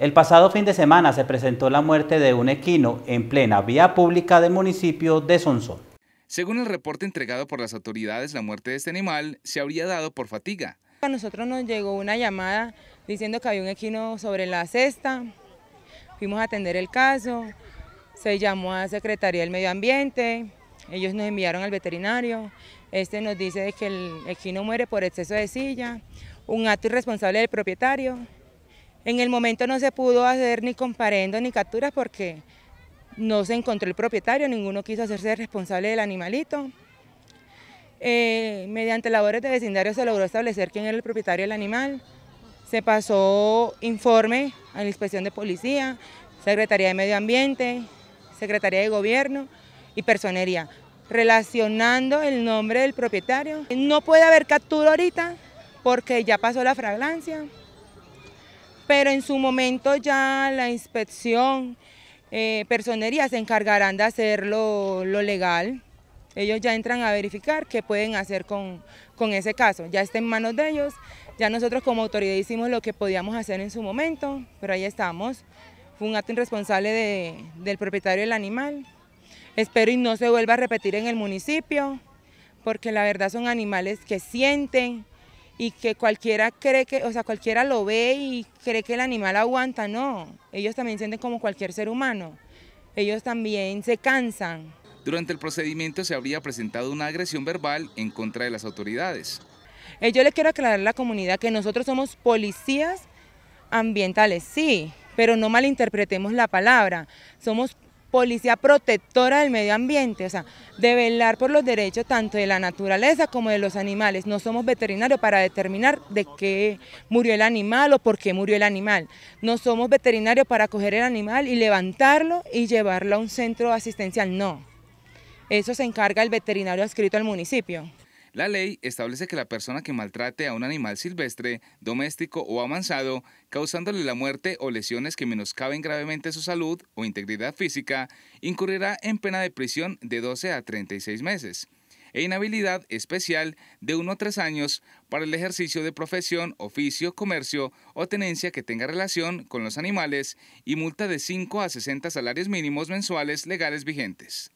El pasado fin de semana se presentó la muerte de un equino en plena vía pública del municipio de Sonsón. Según el reporte entregado por las autoridades, la muerte de este animal se habría dado por fatiga. A nosotros nos llegó una llamada diciendo que había un equino sobre la cesta, fuimos a atender el caso, se llamó a Secretaría del Medio Ambiente, ellos nos enviaron al veterinario, este nos dice que el equino muere por exceso de silla, un acto irresponsable del propietario, en el momento no se pudo hacer ni comparendo ni capturas porque no se encontró el propietario, ninguno quiso hacerse responsable del animalito. Eh, mediante labores de vecindario se logró establecer quién era el propietario del animal. Se pasó informe a la inspección de policía, Secretaría de Medio Ambiente, Secretaría de Gobierno y Personería, relacionando el nombre del propietario. No puede haber captura ahorita porque ya pasó la fragancia pero en su momento ya la inspección, eh, personería se encargarán de hacer lo, legal. Ellos ya entran a verificar qué pueden hacer con, ese caso. Ya está en manos de ellos. Ya nosotros como autoridad hicimos lo que podíamos hacer en su momento, pero ahí estamos. Fue un acto irresponsable del propietario del animal. Espero y no se vuelva a repetir en el municipio, porque la verdad son animales que sienten, y que cualquiera cree que, o sea, cualquiera lo ve y cree que el animal aguanta, no. Ellos también sienten como cualquier ser humano. Ellos también se cansan. Durante el procedimiento se habría presentado una agresión verbal en contra de las autoridades. Eh, yo le quiero aclarar a la comunidad que nosotros somos policías ambientales, sí, pero no malinterpretemos la palabra. Somos policía protectora del medio ambiente, o sea, de velar por los derechos tanto de la naturaleza como de los animales. No somos veterinarios para determinar de qué murió el animal o por qué murió el animal. No somos veterinarios para coger el animal y levantarlo y llevarlo a un centro asistencial, no. Eso se encarga el veterinario adscrito al municipio. La ley establece que la persona que maltrate a un animal silvestre, doméstico o avanzado, causándole la muerte o lesiones que menoscaben gravemente su salud o integridad física, incurrirá en pena de prisión de 12 a 36 meses e inhabilidad especial de 1 a 3 años para el ejercicio de profesión, oficio, comercio o tenencia que tenga relación con los animales y multa de 5 a 60 salarios mínimos mensuales legales vigentes.